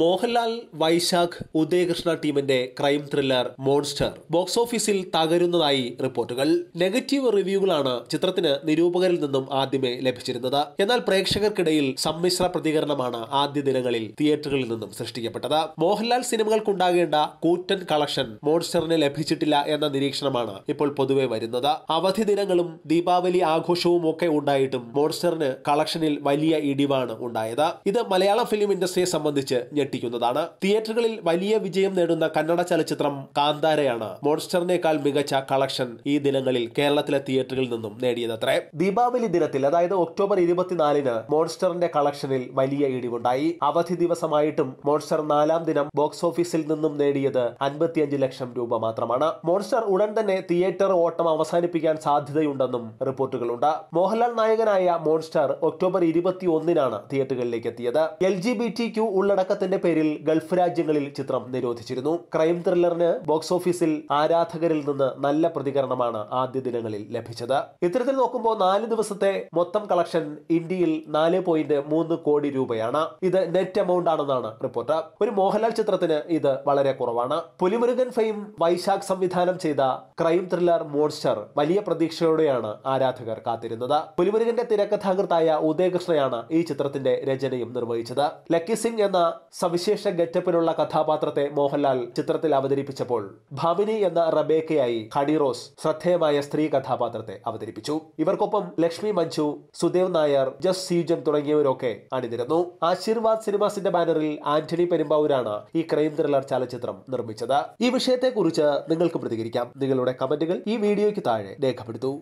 മോഹൻലാൽ വൈശാഖ് ഉദയകൃഷ്ണ ടീമിന്റെ crime thriller monster box ഓഫീസിൽ തകരുന്നതായി റിപ്പോർട്ടുകൾ നെഗറ്റീവ് റിവ്യൂകളാണ് ചിത്രത്തിന് നിരൂപകരിൽ നിന്നും ആദ്യമേ ലഭിച്ചിരുന്നത് എന്നാൽ പ്രേക്ഷകർക്കിടയിൽ സമ്മിശ്ര പ്രതികരണമാണ് ആദ്യ ദിനങ്ങളിൽ തിയേറ്ററുകളിൽ നിന്നും സൃഷ്ടിക്കപ്പെട്ടത് മോഹൻലാൽ സിനിമകൾക്കുണ്ടാകേണ്ട കൂറ്റൻ കളക്ഷൻ മോൺസ്റ്ററിന് ലഭിച്ചിട്ടില്ല എന്ന നിരീക്ഷണമാണ് ഇപ്പോൾ പൊതുവെ വരുന്നത് അവധി ദിനങ്ങളും ദീപാവലി ആഘോഷവും ഒക്കെ ഉണ്ടായിട്ടും മോൺസ്റ്ററിന് കളക്ഷനിൽ വലിയ ഇടിവാണ് ഉണ്ടായത് ഇത് മലയാളം ഫിലിം ഇൻഡസ്ട്രിയെ സംബന്ധിച്ച് ഞെട്ടിക്കുന്നതാണ് തിയേറ്ററുകളിൽ വലിയ വിജയം നേടുന്ന കന്നഡ ചലച്ചിത്രം കാന്താരയാണ് മോൺസ്റ്ററിനേക്കാൾ മികച്ച കളക്ഷൻ ഈ ദിനങ്ങളിൽ കേരളത്തിലെ തിയേറ്ററുകളിൽ നിന്നും നേടിയതത്രേ ദീപാവലി ദിനത്തിൽ അതായത് ഒക്ടോബർ ഇരുപത്തിനാലിന് മോൺസ്റ്ററിന്റെ കളക്ഷനിൽ വലിയ ഇടിവുണ്ടായി അവധി ദിവസമായിട്ടും മോൺസ്റ്റർ നാലാം ദിനം ബോക്സ് ഓഫീസിൽ നിന്നും നേടിയത് അൻപത്തിയഞ്ച് ലക്ഷം രൂപ മാത്രമാണ് മോൺസ്റ്റർ ഉടൻ തന്നെ തിയേറ്റർ ഓട്ടം അവസാനിപ്പിക്കാൻ സാധ്യതയുണ്ടെന്നും റിപ്പോർട്ടുകളുണ്ട് മോഹൻലാൽ നായകനായ മോൺസ്റ്റർ ഒക്ടോബർ ഇരുപത്തി ഒന്നിനാണ് തിയേറ്ററുകളിലേക്ക് എത്തിയത് എൽ ജി ബി ടി ഉള്ളടക്കത്തിന്റെ ചിത്രത്തിന്റെ പേരിൽ ഗൾഫ് രാജ്യങ്ങളിൽ ചിത്രം നിരോധിച്ചിരുന്നു ക്രൈം ത്രില്ലറിന് ബോക്സ് ഓഫീസിൽ ആരാധകരിൽ നിന്ന് നല്ല പ്രതികരണമാണ് ആദ്യ ദിനങ്ങളിൽ ലഭിച്ചത് ഇത്തരത്തിൽ നോക്കുമ്പോൾ നാല് ദിവസത്തെ മൊത്തം കളക്ഷൻ ഇന്ത്യയിൽ നാല് പോയിന്റ് മൂന്ന് കോടി രൂപയാണ് ഇത് നെറ്റ് എമൗണ്ട് ആണെന്നാണ് റിപ്പോർട്ട് ഒരു മോഹൻലാൽ ചിത്രത്തിന് ഇത് വളരെ കുറവാണ് പുലിമുരുകൻ ഫെയിം വൈശാഖ് സംവിധാനം ചെയ്ത ക്രൈം ത്രില്ലർ മോൺസ്റ്റർ വലിയ പ്രതീക്ഷയോടെയാണ് ആരാധകർ കാത്തിരുന്നത് പുലിമുരുകന്റെ തിരക്കഥാകൃത്തായ ഉദയകൃഷ്ണയാണ് ഈ ചിത്രത്തിന്റെ രചനയും നിർവഹിച്ചത് ലക്കി സിംഗ് എന്ന സവിശേഷ ഗെറ്റപ്പിലുള്ള കഥാപാത്രത്തെ മോഹൻലാൽ ചിത്രത്തിൽ അവതരിപ്പിച്ചപ്പോൾ ഭാവിനി എന്ന റബേക്കയായി ഹഡിറോസ് ശ്രദ്ധേയമായ സ്ത്രീ കഥാപാത്രത്തെ അവതരിപ്പിച്ചു ഇവർക്കൊപ്പം ലക്ഷ്മി മഞ്ജു സുദേവ് നായർ ജസ് സീജൻ തുടങ്ങിയവരൊക്കെ അണിനിരുന്നു ആശീർവാദ് സിനിമാസിന്റെ ബാനറിൽ ആന്റണി പെരുമ്പാവൂരാണ് ഈ ക്രൈം ത്രില്ലർ ചലച്ചിത്രം നിർമ്മിച്ചത് ഈ വിഷയത്തെക്കുറിച്ച് നിങ്ങൾക്ക് പ്രതികരിക്കാം നിങ്ങളുടെ കമന്റുകൾ ഈ വീഡിയോയ്ക്ക് താഴെ രേഖപ്പെടുത്തൂ